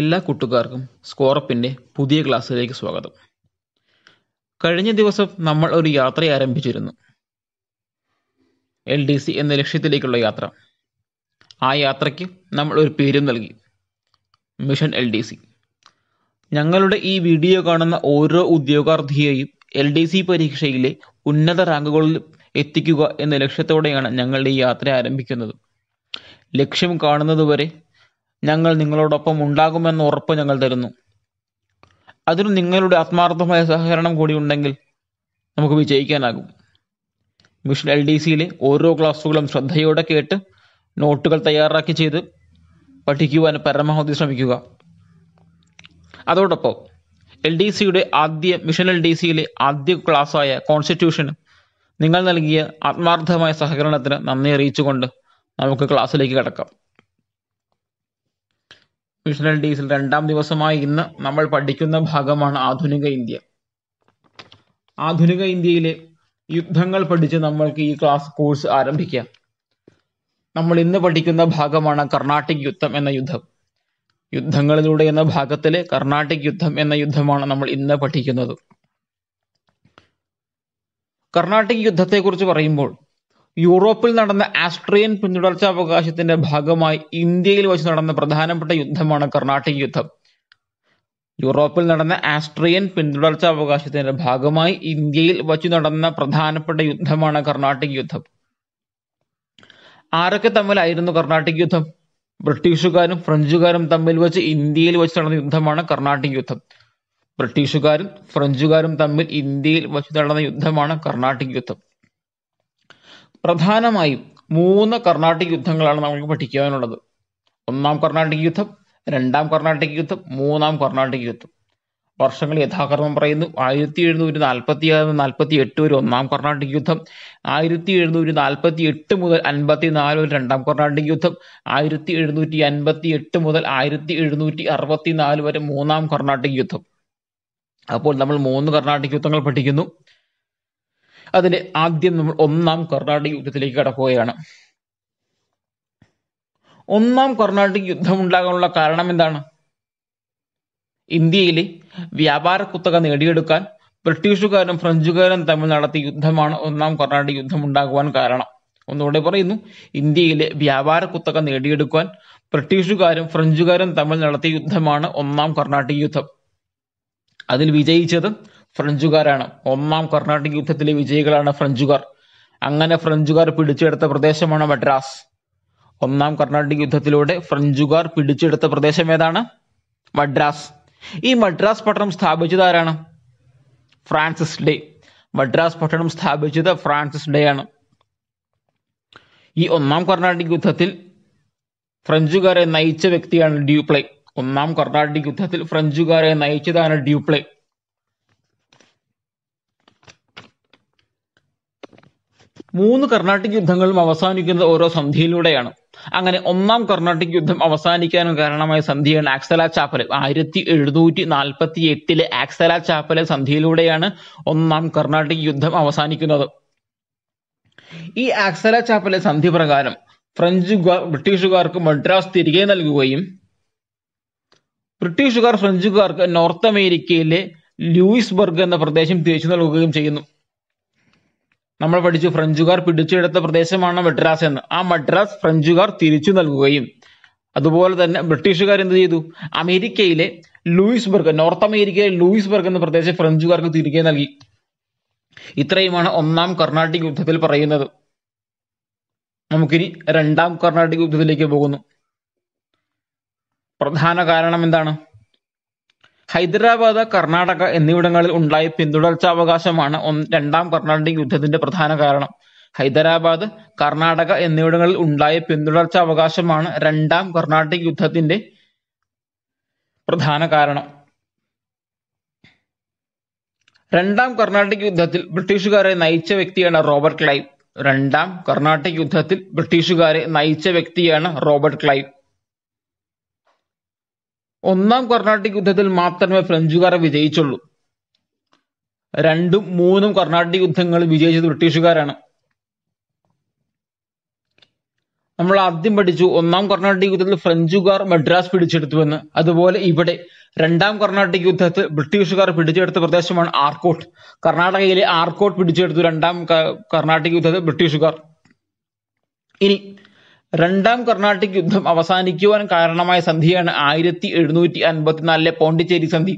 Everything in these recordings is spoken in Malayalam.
എല്ലാ കൂട്ടുകാർക്കും സ്കോറപ്പിൻ്റെ പുതിയ ക്ലാസ്സിലേക്ക് സ്വാഗതം കഴിഞ്ഞ ദിവസം നമ്മൾ ഒരു യാത്ര ആരംഭിച്ചിരുന്നു എൽ ഡി സി എന്ന ലക്ഷ്യത്തിലേക്കുള്ള യാത്ര ആ യാത്രയ്ക്ക് നമ്മൾ ഒരു പേരും നൽകി മിഷൻ എൽ ഡി സി ഞങ്ങളുടെ ഈ വീഡിയോ കാണുന്ന ഓരോ ഉദ്യോഗാർത്ഥിയെയും എൽ ഡി സി പരീക്ഷയിലെ ഉന്നത റാങ്കുകളിൽ എത്തിക്കുക എന്ന ലക്ഷ്യത്തോടെയാണ് ഞങ്ങളുടെ ഈ യാത്ര ആരംഭിക്കുന്നത് ലക്ഷ്യം കാണുന്നതുവരെ ഞങ്ങൾ നിങ്ങളോടൊപ്പം ഉണ്ടാകുമെന്ന ഉറപ്പ് ഞങ്ങൾ തരുന്നു അതിനു നിങ്ങളുടെ ആത്മാർത്ഥമായ സഹകരണം കൂടി ഉണ്ടെങ്കിൽ നമുക്ക് വിജയിക്കാനാകും മിഷൻ എൽ ഡി സിയിലെ ഓരോ ക്ലാസ്സുകളും ശ്രദ്ധയോടെ കേട്ട് നോട്ടുകൾ തയ്യാറാക്കി ചെയ്ത് പഠിക്കുവാൻ പരമാവധി ശ്രമിക്കുക അതോടൊപ്പം എൽ ഡി സിയുടെ ആദ്യ മിഷൻ എൽ ഡി സിയിലെ ആദ്യ ക്ലാസ്സായ കോൺസ്റ്റിറ്റ്യൂഷന് നിങ്ങൾ നൽകിയ ആത്മാർത്ഥമായ സഹകരണത്തിന് നന്ദി അറിയിച്ചുകൊണ്ട് നമുക്ക് ക്ലാസ്സിലേക്ക് കടക്കാം മിഷണൽ ഡീസിൽ രണ്ടാം ദിവസമായി ഇന്ന് നമ്മൾ പഠിക്കുന്ന ഭാഗമാണ് ആധുനിക ഇന്ത്യ ആധുനിക ഇന്ത്യയിലെ യുദ്ധങ്ങൾ പഠിച്ച് നമ്മൾക്ക് ഈ ക്ലാസ് കോഴ്സ് ആരംഭിക്കാം നമ്മൾ ഇന്ന് പഠിക്കുന്ന ഭാഗമാണ് കർണാട്ടിക് യുദ്ധം എന്ന യുദ്ധം യുദ്ധങ്ങളിലൂടെ എന്ന ഭാഗത്തിലെ കർണാട്ടിക് യുദ്ധം എന്ന യുദ്ധമാണ് നമ്മൾ ഇന്ന് പഠിക്കുന്നത് കർണാട്ടിക് യുദ്ധത്തെക്കുറിച്ച് പറയുമ്പോൾ യൂറോപ്പിൽ നടന്ന ആസ്ട്രിയൻ പിന്തുടർച്ചാവകാശത്തിന്റെ ഭാഗമായി ഇന്ത്യയിൽ വച്ച് നടന്ന പ്രധാനപ്പെട്ട യുദ്ധമാണ് കർണാട്ടിക് യുദ്ധം യൂറോപ്പിൽ നടന്ന ആസ്ട്രിയൻ പിന്തുടർച്ചാവകാശത്തിന്റെ ഭാഗമായി ഇന്ത്യയിൽ വെച്ച് നടന്ന പ്രധാനപ്പെട്ട യുദ്ധമാണ് കർണാട്ടിക് യുദ്ധം ആരൊക്കെ തമ്മിലായിരുന്നു കർണാട്ടിക് യുദ്ധം ബ്രിട്ടീഷുകാരും ഫ്രഞ്ചുകാരും തമ്മിൽ വെച്ച് ഇന്ത്യയിൽ വെച്ച് നടന്ന യുദ്ധമാണ് കർണാട്ടിക് യുദ്ധം ബ്രിട്ടീഷുകാരും ഫ്രഞ്ചുകാരും തമ്മിൽ ഇന്ത്യയിൽ വെച്ച് നടന്ന യുദ്ധമാണ് കർണാട്ടിക് യുദ്ധം പ്രധാനമായും മൂന്ന് കർണാട്ടിക് യുദ്ധങ്ങളാണ് നമുക്ക് പഠിക്കുവാനുള്ളത് ഒന്നാം കർണാട്ടിക് യുദ്ധം രണ്ടാം കർണാട്ടിക് യുദ്ധം മൂന്നാം കർണാട്ടിക് യുദ്ധം വർഷങ്ങൾ യഥാക്രമം പറയുന്നു ആയിരത്തി എഴുന്നൂറ്റി നാൽപ്പത്തി ആറ് നാൽപ്പത്തി എട്ട് വരെ ഒന്നാം കർണാട്ടിക് യുദ്ധം ആയിരത്തി എഴുന്നൂറ്റി നാൽപ്പത്തി എട്ട് മുതൽ അൻപത്തി നാല് വരെ രണ്ടാം കർണാട്ടിക് യുദ്ധം ആയിരത്തി എഴുന്നൂറ്റി അൻപത്തി എട്ട് മുതൽ ആയിരത്തി എഴുന്നൂറ്റി അറുപത്തി നാല് വരെ മൂന്നാം കർണാട്ടിക് യുദ്ധം അപ്പോൾ നമ്മൾ മൂന്ന് കർണാട്ടിക് യുദ്ധങ്ങൾ പഠിക്കുന്നു അതിൽ ആദ്യം നമ്മൾ ഒന്നാം കർണാടക യുദ്ധത്തിലേക്ക് കടക്കുകയാണ് ഒന്നാം കർണാടക യുദ്ധം ഉണ്ടാകാനുള്ള കാരണം എന്താണ് ഇന്ത്യയിലെ വ്യാപാര കുത്തക നേടിയെടുക്കാൻ ബ്രിട്ടീഷുകാരും ഫ്രഞ്ചുകാരും തമ്മിൽ നടത്തിയ യുദ്ധമാണ് ഒന്നാം കർണാടക യുദ്ധം ഉണ്ടാകുവാൻ കാരണം ഒന്നുകൂടെ പറയുന്നു ഇന്ത്യയിലെ വ്യാപാര കുത്തക നേടിയെടുക്കാൻ ബ്രിട്ടീഷുകാരും ഫ്രഞ്ചുകാരും തമ്മിൽ നടത്തിയ യുദ്ധമാണ് ഒന്നാം കർണാടക യുദ്ധം അതിൽ വിജയിച്ചത് ഫ്രഞ്ചുകാരാണ് ഒന്നാം കർണാടക യുദ്ധത്തിലെ വിജയികളാണ് ഫ്രഞ്ചുകാർ അങ്ങനെ ഫ്രഞ്ചുകാർ പിടിച്ചെടുത്ത പ്രദേശമാണ് മദ്രാസ് ഒന്നാം കർണാടക യുദ്ധത്തിലൂടെ ഫ്രഞ്ചുകാർ പിടിച്ചെടുത്ത പ്രദേശം ഏതാണ് മദ്രാസ് ഈ മദ്രാസ് പട്ടണം സ്ഥാപിച്ചത് ആരാണ് ഫ്രാൻസിസ് ഡേ മദ്രാസ് പട്ടണം സ്ഥാപിച്ചത് ഫ്രാൻസിസ് ഡേ ആണ് ഈ ഒന്നാം കർണാടക യുദ്ധത്തിൽ ഫ്രഞ്ചുകാരെ നയിച്ച വ്യക്തിയാണ് ഡ്യൂപ്ലെ ഒന്നാം കർണാടക യുദ്ധത്തിൽ ഫ്രഞ്ചുകാരെ നയിച്ചതാണ് ഡ്യൂപ്ലെ മൂന്ന് കർണാട്ടിക് യുദ്ധങ്ങളും അവസാനിക്കുന്നത് ഓരോ സന്ധിയിലൂടെയാണ് അങ്ങനെ ഒന്നാം കർണാട്ടിക് യുദ്ധം അവസാനിക്കാനും കാരണമായ സന്ധിയാണ് ആക്സല ചാപ്പൽ ആയിരത്തി എഴുന്നൂറ്റി നാൽപ്പത്തി എട്ടിലെ ആക്സല ചാപ്പൽ സന്ധിയിലൂടെയാണ് ഒന്നാം കർണാട്ടിക് യുദ്ധം അവസാനിക്കുന്നത് ഈ ആക്സല ചാപ്പലെ സന്ധി പ്രകാരം ഫ്രഞ്ചുകാർ ബ്രിട്ടീഷുകാർക്ക് മദ്രാസ് തിരികെ നൽകുകയും ബ്രിട്ടീഷുകാർ ഫ്രഞ്ചുകാർക്ക് നോർത്ത് അമേരിക്കയിലെ ലൂയിസ്ബർഗ് എന്ന പ്രദേശം തിരിച്ചു നൽകുകയും ചെയ്യുന്നു നമ്മൾ പഠിച്ചു ഫ്രഞ്ചുകാർ പിടിച്ചെടുത്ത പ്രദേശമാണ് മദ്രാസ് എന്ന് ആ മദ്രാസ് ഫ്രഞ്ചുകാർ തിരിച്ചു നൽകുകയും അതുപോലെ തന്നെ ബ്രിട്ടീഷുകാർ എന്ത് ചെയ്തു അമേരിക്കയിലെ ലൂയിസ്ബർഗ് നോർത്ത് അമേരിക്കയിലെ ലൂയിസ്ബർഗ് എന്ന പ്രദേശം ഫ്രഞ്ചുകാർക്ക് തിരികെ നൽകി ഇത്രയുമാണ് ഒന്നാം കർണാട്ടിക് യുദ്ധത്തിൽ പറയുന്നത് നമുക്കിനി രണ്ടാം കർണാട്ടിക് യുദ്ധത്തിലേക്ക് പോകുന്നു പ്രധാന കാരണം എന്താണ് ഹൈദരാബാദ് കർണാടക എന്നിവിടങ്ങളിൽ ഉണ്ടായ പിന്തുടർച്ചാവകാശമാണ് രണ്ടാം കർണാടിക് യുദ്ധത്തിന്റെ പ്രധാന കാരണം. ഹൈദരാബാദ്, കർണാടക എന്നിവിടങ്ങളിൽ ഉണ്ടായ പിന്തുടർച്ചാവകാശമാണ് രണ്ടാം കർണാടിക് യുദ്ധത്തിന്റെ പ്രധാന കാരണം. രണ്ടാം കർണാടിക് യുദ്ധത്തിൽ ബ്രിട്ടീഷുകാരെ നയിച്ച വ്യക്തിയാണ് റോബർട്ട് ക്ലൈവ്. രണ്ടാം കർണാടക യുദ്ധത്തിൽ ബ്രിട്ടീഷുകാരെ നയിച്ച വ്യക്തിയാണ് റോബർട്ട് ക്ലൈവ്. ഒന്നാം കർണാട്ടിക് യുദ്ധത്തിൽ മാത്രമേ ഫ്രഞ്ചുകാരെ വിജയിച്ചുള്ളൂ രണ്ടും മൂന്നും കർണാട്ടിക് യുദ്ധങ്ങൾ വിജയിച്ചത് ബ്രിട്ടീഷുകാരാണ് നമ്മൾ ആദ്യം പഠിച്ചു ഒന്നാം കർണാട്ടിക് യുദ്ധത്തിൽ ഫ്രഞ്ചുകാർ മദ്രാസ് പിടിച്ചെടുത്തുവെന്ന് അതുപോലെ ഇവിടെ രണ്ടാം കർണാട്ടിക് യുദ്ധത്തിൽ ബ്രിട്ടീഷുകാർ പിടിച്ചെടുത്ത പ്രദേശമാണ് ആർക്കോട്ട് കർണാടകയിലെ ആർക്കോട്ട് പിടിച്ചെടുത്തു രണ്ടാം കർണാട്ടിക് യുദ്ധത്തിൽ ബ്രിട്ടീഷുകാർ ഇനി രണ്ടാം കർണാട്ടിക് യുദ്ധം അവസാനിക്കുവാൻ കാരണമായ സന്ധിയാണ് ആയിരത്തി എഴുന്നൂറ്റി അൻപത്തിനാലിലെ പോണ്ടിച്ചേരി സന്ധി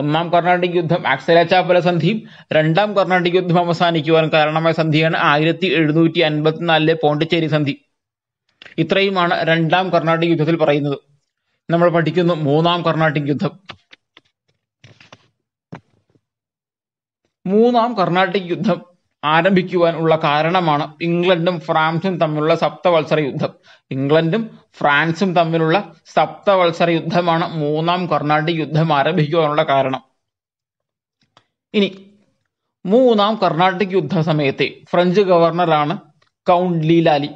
ഒന്നാം കർണാട്ടിക് യുദ്ധം അക്സരാചാപുര സന്ധിയും രണ്ടാം കർണാട്ടിക് യുദ്ധം അവസാനിക്കുവാൻ കാരണമായ സന്ധിയാണ് ആയിരത്തി എഴുന്നൂറ്റി അൻപത്തിനാലിലെ പോണ്ടിച്ചേരി സന്ധി ഇത്രയുമാണ് രണ്ടാം കർണാട്ടിക് യുദ്ധത്തിൽ പറയുന്നത് നമ്മൾ പഠിക്കുന്നു മൂന്നാം കർണാട്ടിക് യുദ്ധം മൂന്നാം കർണാട്ടിക് യുദ്ധം ആരംഭിക്കുവാൻ ഉള്ള കാരണമാണ് ഇംഗ്ലണ്ടും ഫ്രാൻസും തമ്മിലുള്ള സപ്തവത്സര യുദ്ധം ഇംഗ്ലണ്ടും ഫ്രാൻസും തമ്മിലുള്ള സപ്തവത്സര യുദ്ധമാണ് മൂന്നാം കർണാട്ടിക് യുദ്ധം ആരംഭിക്കുവാനുള്ള കാരണം ഇനി മൂന്നാം കർണാട്ടിക് യുദ്ധ സമയത്തെ ഫ്രഞ്ച് ഗവർണറാണ് കൗണ്ട് ലീലാലി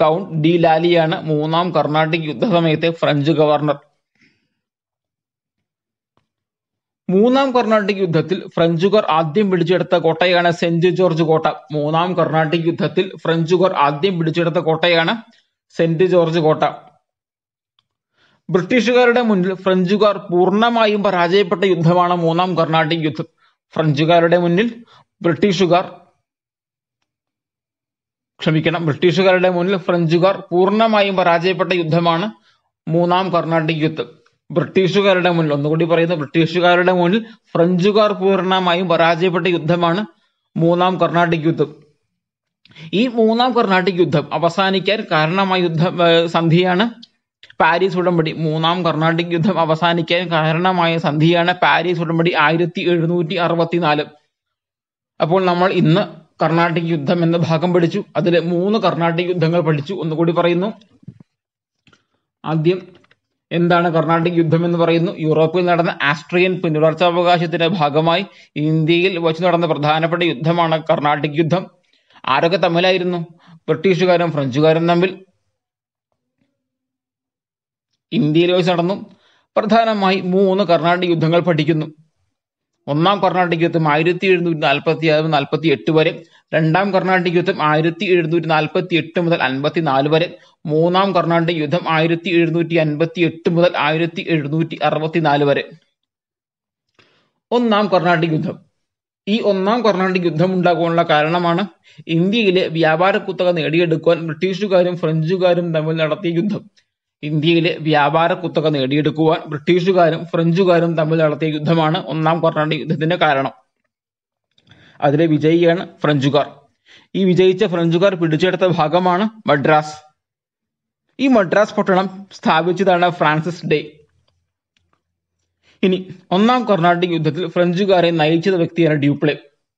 കൗണ്ട് ഡി ലാലിയാണ് മൂന്നാം കർണാട്ടിക് യുദ്ധ സമയത്തെ ഫ്രഞ്ച് ഗവർണർ മൂന്നാം കർണാട്ടിക് യുദ്ധത്തിൽ ഫ്രഞ്ചുകാർ ആദ്യം പിടിച്ചെടുത്ത കോട്ടയാണ് സെന്റ് ജോർജ് കോട്ട മൂന്നാം കർണാട്ടിക് യുദ്ധത്തിൽ ഫ്രഞ്ചുകാർ ആദ്യം പിടിച്ചെടുത്ത കോട്ടയാണ് സെന്റ് ജോർജ് കോട്ട ബ്രിട്ടീഷുകാരുടെ മുന്നിൽ ഫ്രഞ്ചുകാർ പൂർണ്ണമായും പരാജയപ്പെട്ട യുദ്ധമാണ് മൂന്നാം കർണാട്ടിക് യുദ്ധം ഫ്രഞ്ചുകാരുടെ മുന്നിൽ ബ്രിട്ടീഷുകാർ ക്ഷമിക്കണം ബ്രിട്ടീഷുകാരുടെ മുന്നിൽ ഫ്രഞ്ചുകാർ പൂർണ്ണമായും പരാജയപ്പെട്ട യുദ്ധമാണ് മൂന്നാം കർണാട്ടിക് യുദ്ധം ബ്രിട്ടീഷുകാരുടെ മുന്നിൽ ഒന്നുകൂടി പറയുന്നു ബ്രിട്ടീഷുകാരുടെ മുന്നിൽ ഫ്രഞ്ചുകാർ പൂർണ്ണമായും പരാജയപ്പെട്ട യുദ്ധമാണ് മൂന്നാം കർണാട്ടിക് യുദ്ധം ഈ മൂന്നാം കർണാട്ടിക് യുദ്ധം അവസാനിക്കാൻ കാരണമായ യുദ്ധ സന്ധിയാണ് പാരീസ് ഉടമ്പടി മൂന്നാം കർണാട്ടിക് യുദ്ധം അവസാനിക്കാൻ കാരണമായ സന്ധിയാണ് പാരീസ് ഉടമ്പടി ആയിരത്തി എഴുന്നൂറ്റി അറുപത്തിനാല് അപ്പോൾ നമ്മൾ ഇന്ന് കർണാട്ടിക് യുദ്ധം എന്ന ഭാഗം പഠിച്ചു അതിലെ മൂന്ന് കർണാട്ടിക് യുദ്ധങ്ങൾ പഠിച്ചു ഒന്നുകൂടി പറയുന്നു ആദ്യം എന്താണ് കർണാട്ടിക് യുദ്ധം എന്ന് പറയുന്നു യൂറോപ്പിൽ നടന്ന ആസ്ട്രിയൻ പുനർച്ചവകാശത്തിന്റെ ഭാഗമായി ഇന്ത്യയിൽ വച്ച് നടന്ന പ്രധാനപ്പെട്ട യുദ്ധമാണ് കർണാട്ടിക് യുദ്ധം ആരൊക്കെ തമ്മിലായിരുന്നു ബ്രിട്ടീഷുകാരും ഫ്രഞ്ചുകാരും തമ്മിൽ ഇന്ത്യയിൽ വെച്ച് നടന്നു പ്രധാനമായി മൂന്ന് കർണാട്ടിക് യുദ്ധങ്ങൾ പഠിക്കുന്നു ഒന്നാം കർണാട്ടിക് യുദ്ധം ആയിരത്തി എഴുന്നൂറ്റി നാൽപ്പത്തി ആറ് നാൽപ്പത്തി എട്ട് വരെ രണ്ടാം കർണാട്ടിക് യുദ്ധം ആയിരത്തി എഴുന്നൂറ്റി നാൽപ്പത്തി എട്ട് മുതൽ അൻപത്തി നാല് വരെ മൂന്നാം കർണാട്ടിക് യുദ്ധം ആയിരത്തി എഴുന്നൂറ്റി അൻപത്തി എട്ട് മുതൽ ആയിരത്തി എഴുന്നൂറ്റി അറുപത്തി നാല് വരെ ഒന്നാം കർണാട്ടിക് യുദ്ധം ഈ ഒന്നാം കർണാട്ടിക് യുദ്ധം ഉണ്ടാകാനുള്ള കാരണമാണ് ഇന്ത്യയിലെ വ്യാപാര കുത്തക നേടിയെടുക്കുവാൻ ബ്രിട്ടീഷുകാരും ഫ്രഞ്ചുകാരും തമ്മിൽ നടത്തിയ യുദ്ധം ഇന്ത്യയിലെ വ്യാപാര കുത്തക നേടിയെടുക്കുവാൻ ബ്രിട്ടീഷുകാരും ഫ്രഞ്ചുകാരും തമ്മിൽ നടത്തിയ യുദ്ധമാണ് ഒന്നാം കൊറനാട് യുദ്ധത്തിന്റെ കാരണം അതിലെ വിജയിയാണ് ഫ്രഞ്ചുകാർ ഈ വിജയിച്ച ഫ്രഞ്ചുകാർ പിടിച്ചെടുത്ത ഭാഗമാണ് മദ്രാസ് ഈ മദ്രാസ് പട്ടണം സ്ഥാപിച്ചതാണ് ഫ്രാൻസിസ് ഡേ ഇനി ഒന്നാം കർണാട്ടിക് യുദ്ധത്തിൽ ഫ്രഞ്ചുകാരെ നയിച്ച വ്യക്തിയാണ് ഡ്യൂപ്ലേ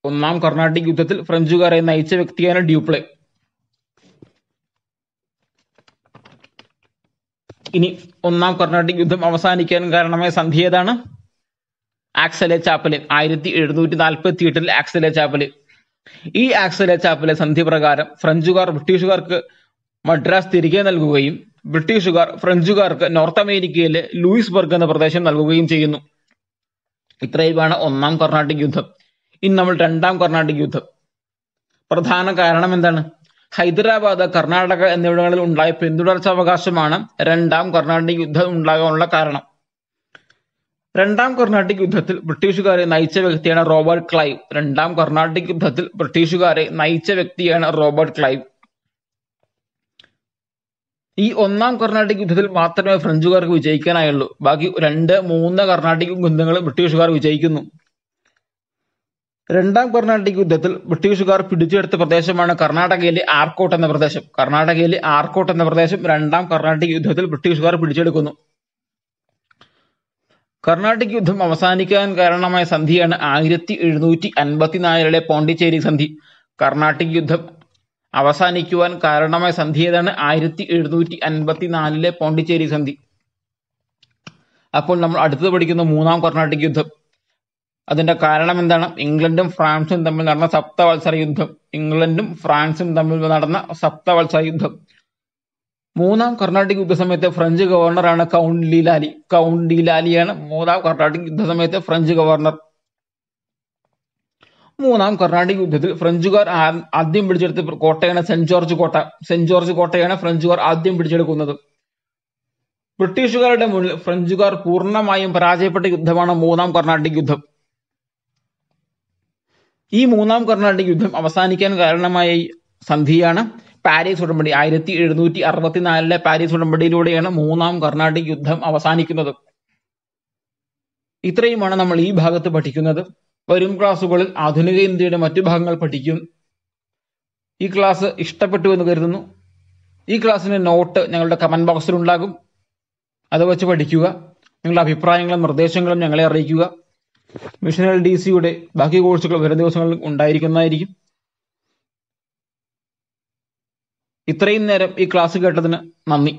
ഒന്നാം കർണാട്ടിക് യുദ്ധത്തിൽ ഫ്രഞ്ചുകാരെ നയിച്ച വ്യക്തിയാണ് ഡ്യൂപ്ലേ ഇനി ഒന്നാം കർണാട്ടിക് യുദ്ധം അവസാനിക്കാൻ കാരണമായ സന്ധി ഏതാണ് ആക്സലെ ചാപ്പല് ആയിരത്തി എഴുന്നൂറ്റി നാൽപ്പത്തി എട്ടിൽ ആക്സലെ ചാപ്പല് ഈ ആക്സലെ ചാപ്പലെ സന്ധി പ്രകാരം ഫ്രഞ്ചുകാർ ബ്രിട്ടീഷുകാർക്ക് മദ്രാസ് തിരികെ നൽകുകയും ബ്രിട്ടീഷുകാർ ഫ്രഞ്ചുകാർക്ക് നോർത്ത് അമേരിക്കയിലെ ലൂയിസ്ബർഗ് എന്ന പ്രദേശം നൽകുകയും ചെയ്യുന്നു ഇത്രയുമാണ് ഒന്നാം കർണാട്ടിക് യുദ്ധം ഇനി നമ്മൾ രണ്ടാം കർണാട്ടിക് യുദ്ധം പ്രധാന കാരണം എന്താണ് ഹൈദരാബാദ് കർണാടക എന്നിവിടങ്ങളിൽ ഉണ്ടായ അവകാശമാണ് രണ്ടാം കർണാട്ടിക് യുദ്ധം ഉണ്ടാകാനുള്ള കാരണം രണ്ടാം കർണാട്ടിക് യുദ്ധത്തിൽ ബ്രിട്ടീഷുകാരെ നയിച്ച വ്യക്തിയാണ് റോബർട്ട് ക്ലൈവ് രണ്ടാം കർണാട്ടിക് യുദ്ധത്തിൽ ബ്രിട്ടീഷുകാരെ നയിച്ച വ്യക്തിയാണ് റോബർട്ട് ക്ലൈവ് ഈ ഒന്നാം കർണാട്ടിക് യുദ്ധത്തിൽ മാത്രമേ ഫ്രഞ്ചുകാർക്ക് വിജയിക്കാനായുള്ളൂ ബാക്കി രണ്ട് മൂന്ന് കർണാട്ടിക് യുദ്ധങ്ങളും ബ്രിട്ടീഷുകാർ വിജയിക്കുന്നു രണ്ടാം കർണാടക യുദ്ധത്തിൽ ബ്രിട്ടീഷുകാർ പിടിച്ചെടുത്ത പ്രദേശമാണ് കർണാടകയിലെ ആർക്കോട്ട് എന്ന പ്രദേശം കർണാടകയിലെ ആർക്കോട്ട് എന്ന പ്രദേശം രണ്ടാം കർണാടക യുദ്ധത്തിൽ ബ്രിട്ടീഷുകാർ പിടിച്ചെടുക്കുന്നു കർണാട്ടിക് യുദ്ധം അവസാനിക്കാൻ കാരണമായ സന്ധിയാണ് ആയിരത്തി എഴുന്നൂറ്റി അൻപത്തിനാലിലെ പോണ്ടിച്ചേരി സന്ധി കർണാട്ടിക് യുദ്ധം അവസാനിക്കുവാൻ കാരണമായ സന്ധി ഏതാണ് ആയിരത്തി എഴുന്നൂറ്റി അൻപത്തിനാലിലെ പോണ്ടിച്ചേരി സന്ധി അപ്പോൾ നമ്മൾ അടുത്തത് പഠിക്കുന്ന മൂന്നാം കർണാട്ടിക് യുദ്ധം അതിന്റെ കാരണം എന്താണ് ഇംഗ്ലണ്ടും ഫ്രാൻസും തമ്മിൽ നടന്ന സപ്തവത്സര യുദ്ധം ഇംഗ്ലണ്ടും ഫ്രാൻസും തമ്മിൽ നടന്ന സപ്തവത്സര യുദ്ധം മൂന്നാം കർണാട്ടിക് യുദ്ധസമയത്തെ ഫ്രഞ്ച് ഗവർണറാണ് കൗണ്ട് ലീലാലി കൗണ്ട് ലീലാലിയാണ് മൂന്നാം കർണാട്ടിക് യുദ്ധസമയത്തെ ഫ്രഞ്ച് ഗവർണർ മൂന്നാം കർണാട്ടിക് യുദ്ധത്തിൽ ഫ്രഞ്ചുകാർ ആദ്യം പിടിച്ചെടുത്ത കോട്ടയാണ് സെന്റ് ജോർജ് കോട്ട സെന്റ് ജോർജ് കോട്ടയാണ് ഫ്രഞ്ചുകാർ ആദ്യം പിടിച്ചെടുക്കുന്നത് ബ്രിട്ടീഷുകാരുടെ മുന്നിൽ ഫ്രഞ്ചുകാർ പൂർണ്ണമായും പരാജയപ്പെട്ട യുദ്ധമാണ് മൂന്നാം കർണാട്ടിക് യുദ്ധം ഈ മൂന്നാം കർണാടക യുദ്ധം അവസാനിക്കാൻ കാരണമായ സന്ധിയാണ് പാരീസ് ഉടമ്പടി ആയിരത്തി എഴുന്നൂറ്റി അറുപത്തിനാലിലെ പാരീസ് ഉടമ്പടിയിലൂടെയാണ് മൂന്നാം കർണാടക യുദ്ധം അവസാനിക്കുന്നത് ഇത്രയുമാണ് നമ്മൾ ഈ ഭാഗത്ത് പഠിക്കുന്നത് വരും ക്ലാസ്സുകളിൽ ആധുനിക ഇന്ത്യയുടെ മറ്റു ഭാഗങ്ങൾ പഠിക്കും ഈ ക്ലാസ് ഇഷ്ടപ്പെട്ടു എന്ന് കരുതുന്നു ഈ ക്ലാസ്സിന്റെ നോട്ട് ഞങ്ങളുടെ കമന്റ് ബോക്സിൽ ഉണ്ടാകും അത് വെച്ച് പഠിക്കുക നിങ്ങളുടെ അഭിപ്രായങ്ങളും നിർദ്ദേശങ്ങളും ഞങ്ങളെ അറിയിക്കുക മിഷനൽ ഡി സിയുടെ ബാക്കി കോഴ്സുകൾ വരും ദിവസങ്ങളിൽ ഉണ്ടായിരിക്കുന്നതായിരിക്കും ഇത്രയും നേരം ഈ ക്ലാസ് കേട്ടതിന് നന്ദി